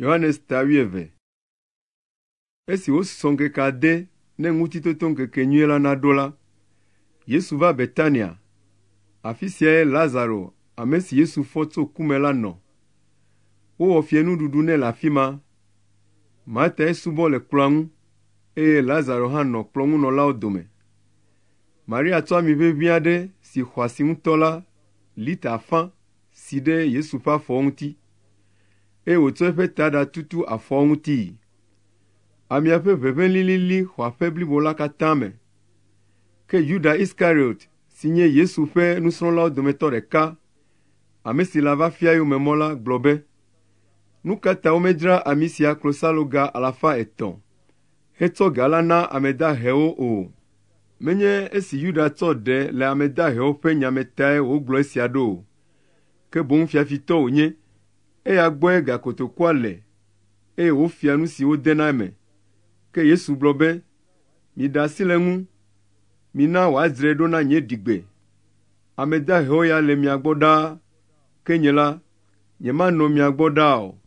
yohanes tawieve esi wosɔ ŋkeke ade ne ŋutitotoŋkeke nyuie la naɖo la yesu va betania afi siae lazaro ame si yesu fɔ tso ku me la nɔ wowɔ fiẽnuɖuɖu nɛ le afi ma martae subɔ le kplɔa ŋu eye lazaro hã nɔ kplɔ̃ŋunɔlawo dome maria tsɔ ami ʋeʋĩ aɖe si xɔasi ŋutɔ la lita afã si ɖe yesu ƒe afɔwo ŋuti eye wòtsɔ eƒe taɖa tutu afɔ ŋuti. Amia ƒe ʋeʋẽ lilili xɔ aƒe blibo la katã me. Ke Yuda Iskariot si nye Yesu ƒe nusrɔ̃lawo dometɔ ɖeka, ame si la va fia yomemɔ la gblɔ be, nu ka ta womedzra ami sia klosaloga alafa etɔ̃ hetsɔ ga la na ame dahewo o? Menye esi Yuda tsɔ ɖe le ame dahewo ƒe nyame tae esia ɖo o, ke boŋ fiafitɔ wònye. eye ga kotoku ale eye wofia nu si wode na eme ke yesu gblɔ be da asi le ŋu mina wòadzre ɖo na nye ɖigbe ame dahewo ya le mia gbɔ ɖaa ke nye la nɔ mia gbɔ ɖaa o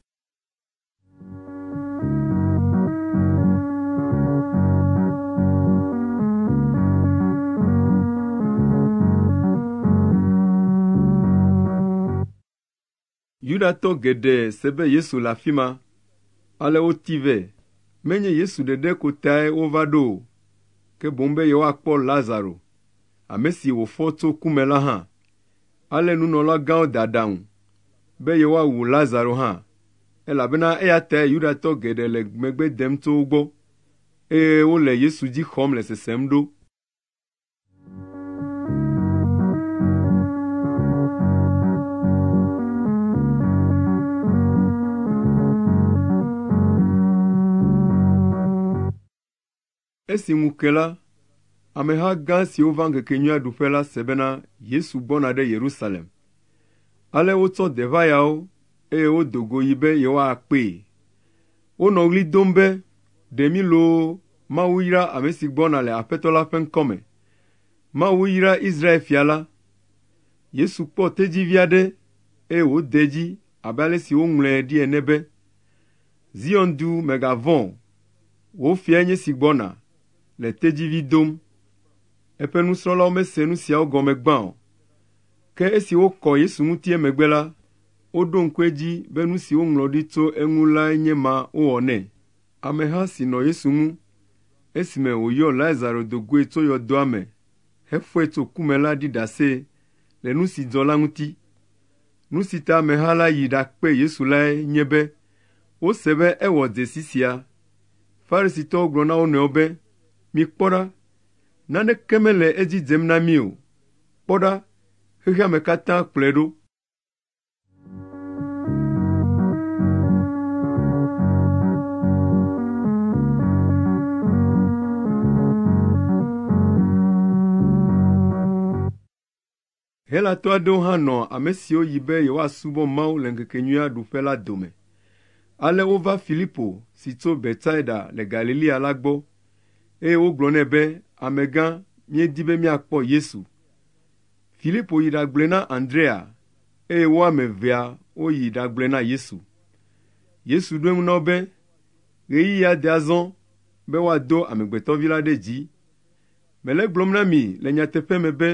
Yudatɔ geɖe se be Yesu le afi ma, ale woti vɛ. Menye Yesu ɖeɖe ko tae wova ɖo ke boŋ be yewoakpɔ Lazaro, ame si wòfɔ tso ku me la hã. Ale nunɔlagãwo da aɖaŋu be yewoawu Lazaro hã, elabena eya tae Yudatɔ geɖe le megbe dem tso wo gbɔ, eye wole Yesu dzi xɔm le sesẽm ɖo. esi ŋu ke la ameha gã siwo va ŋkekenyuiɖuƒe la se bena yesu gbɔna ɖe yerusalem ale wotsɔ deʋayawo eye wodo go yi be yewoakpee wonɔ ɣli dom be ɖe loo mawu yra ame si gbɔna le aƒetɔ la ƒe ŋkɔ mawu yra israel fia la yesu kpɔ tedzivi aɖe eye wòde dzi abe ale si woŋlɔe ɖi ene be zion du megavɔ wò fiae nye si gbɔna le tedzivi dom eƒe nusrɔ̃lawo mese nu siawo gɔme gbã o ke esi wokɔ yesu ŋuti emegbe la woɖo ŋku edzi be nu si woŋlɔ ɖi tso eŋu lae nye ma wowɔ nɛ ameha si nɔ yesu ŋu esime wòyɔ lazaro do goe tso yɔdoa me hefɔe tso kume la ɖi ɖase le nu si dzɔ la ŋuti nu si ta ameha la yi ɖakpe yesu lae nye be wose be ewɔ dzesi sia farisitɔwo gblɔ na wo nɔewo be mikpɔ ɖa naneke mele edzi dzem na mi o kpɔ ɖa xexea me katã kplɔe ɖo Helatɔ aɖewo hã nɔ ame siwo yi be yewoasubɔ Mawu le ŋkekenyuia ɖuƒe la dome. Ale wova Filipo si tso Betsaida le Galilea la gbɔ eye wogblɔ nɛ be amegã míedi be míakpɔ yesu filipo yi ɖagblɔe na andrea eye wo ame evea woyi ɖagblɔe na yesu yesu ɖo eŋu na wo be ɣeyiɣia de azɔ be woado amegbetɔvi la ɖe dzi mele gblɔm na mi le nyateƒe me be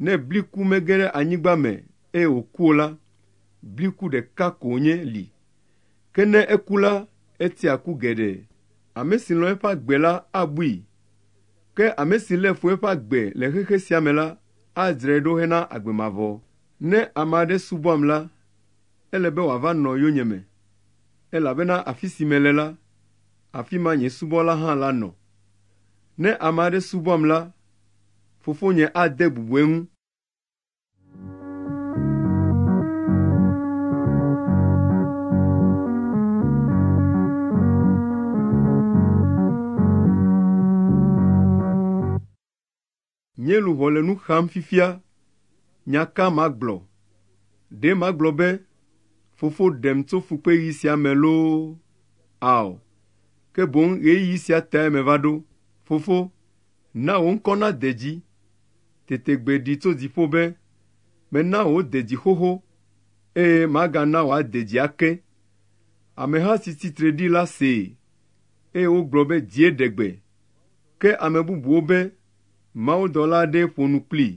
ne bliku mege ɖe anyigba me eye wòku o la bliku ɖeka ko wònye li ke ne eku la etia ku geɖe ame si lɔ̃ eƒe agbe la abui ke ame si lé fu eƒe agbe le xexe sia me la adzrae ɖo hena agbemavɔ ne ame aɖe subɔam la ele be wòava nɔ yonyeme elabena afi si mele la afi ma nye subɔla hã la nɔ ne ame aɖe subɔam la fofonye ade bubu eŋu nye luʋɔ le nu xam fifia nya ka magblɔ ɖe magblɔ be fofo ɖem tso fukpeɣi sia me loo ao ke boŋ ɣeyiɣi sia tae meva ɖo fofo na wo ŋkɔ na de dzi tetegbe ɖi tso dziƒo be mena wo de dzi xoxo eye magana woade dzi ake ameha si tsitre ɖi la see eye wogblɔ be die ɖegbe ke ame bubuwo be mawudɔla aɖe ƒo nu kplii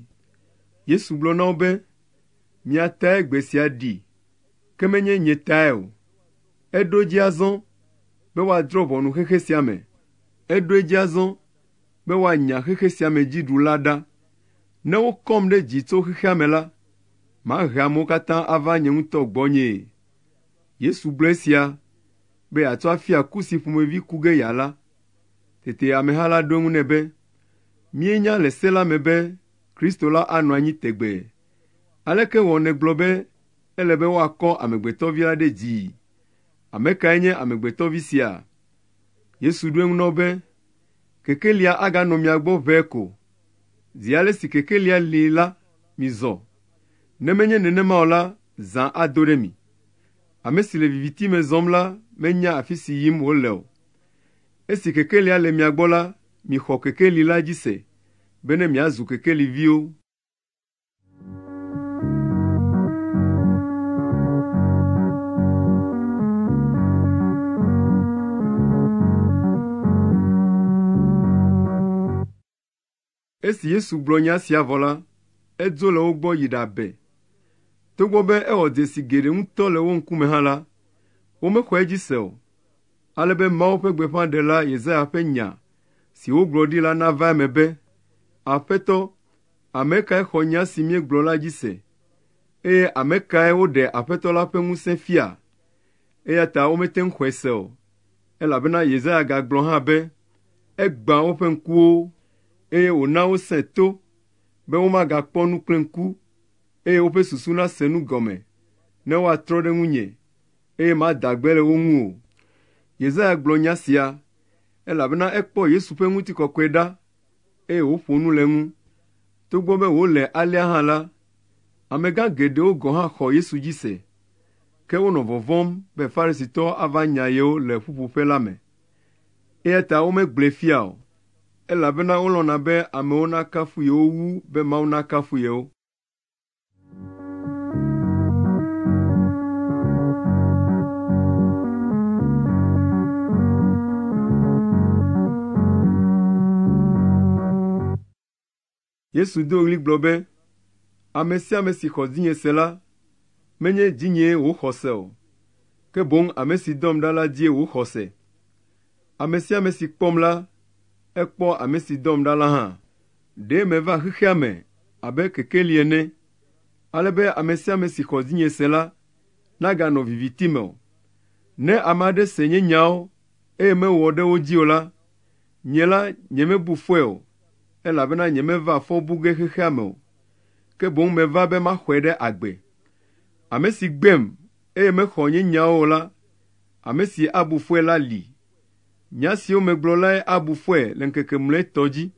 yesu gblɔ na wo be mia tae gbe sia ɖi ke menye nye tae o eɖo edzi azɔ be woadrɔ̃ ʋɔnu xexe sia me eɖo edzi azɔ be woanya xexe sia me dziɖula ɖa ne wokɔm ɖe dzi tso xexea me la mahe amewo katã ava nye ŋutɔ gbɔnyee yesu gblɔ esia be yeatsɔ afia ku si ƒomevi ku ge ya la tete ameha la ɖo eŋu nɛ be Míenya le se la me be Kristo la anɔ anyi tegbee. Aleke wɔ negblɔ be ele be woakɔ amegbetɔvi la ɖe dzi? Ame kae nye amegbetɔvi sia? Yesu ɖo eŋu nɔ be, kekelia aganɔ mia gbɔ ʋɛ ko. Zi ale si kekelia li la, mizɔ. Ne menye nenema o la, zã ado ɖe mi. Ame si le viviti me zɔm la menya afi si yim wòle o. Esi kekelia le mia gbɔ la, mixɔ kekeli la dzi se bena miazu kekeliviwo. Esi Yesu gblɔ nya sia vɔ la, edzo le wo gbɔ yi ɖabe. Togbɔ be ewɔ dzesi geɖe ŋutɔ le wo ŋkume hã la, womexɔ edzi se o. Alebe Mawu ƒe gbeƒãɖela Yesaya ƒe nya si wogblɔ ɖi la nava eme be aƒetɔ ame kae xɔ nya si míegblɔ la dzi se eye ame kae woɖe aƒetɔ la ƒe ŋusẽ fia eya ta womete ŋu xɔe se o elabena yezaya gagblɔ hã be egbã woƒe ŋkuwo eye wòna wosẽ to be womagakpɔ nu kple ŋku eye woƒe susu nase nu gɔme ne woatrɔ ɖe ŋunye eye mada le wo ŋu o yezaya gblɔ nya sia elabena ekpɔ yesu ƒe ŋutikɔkɔe ɖa eye woƒo nu le ŋu togbɔ be wole alea hã la amegã geɖewo gɔ hã xɔ yesu dzi se ke wonɔ vɔvɔm be farisitɔwo ava nya yewo le ƒuƒoƒe la me eya ta womegblẽ fia o elabena wolɔ̃na be amewo nakafu yewo wu be mawu nakafu yewo Yesu do ɣli gblɔ be, ame sia ame si xɔ dzinye se la, menye dzinyee wòxɔ se o, ke boŋ ame si dɔm ɖa la dzie wòxɔ se. Ame sia ame si kpɔm la, ekpɔ ame si dɔm ɖa la hã. Ɖe meva xexea me abe kekeli ene, ale be ame sia ame si xɔ dzinye se la, naganɔ viviti me o. Ne ame aɖe se nye nyawo, eye mewɔ ɖe wo dzi o la, nye la, nyemebu fɔe o elabena nyemeva fɔbu ge xexea me o, ke boŋ meva be maxɔe ɖe agbe. Ame si gbem eye mexɔ nye nyawo la, ame si abu fɔe la li. Nya siwo megblɔ lae abu fɔe le ŋkeke mlɔetɔ dzi,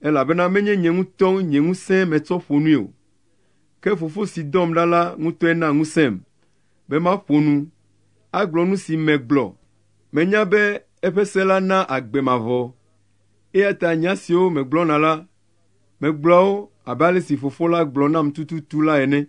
elabena menye nye ŋutɔ nye ŋusẽ metsɔ ƒo nui o. Ke fofo si dɔm ɖa la ŋutɔe na ŋusẽm be maƒo nu, agblɔ nu si megblɔ. Menya be eƒe se la na agbe mavɔ eya ta nya siwo megblɔna la, megblɔ wo abe ale si fofo la gblɔ nam tututu la ene.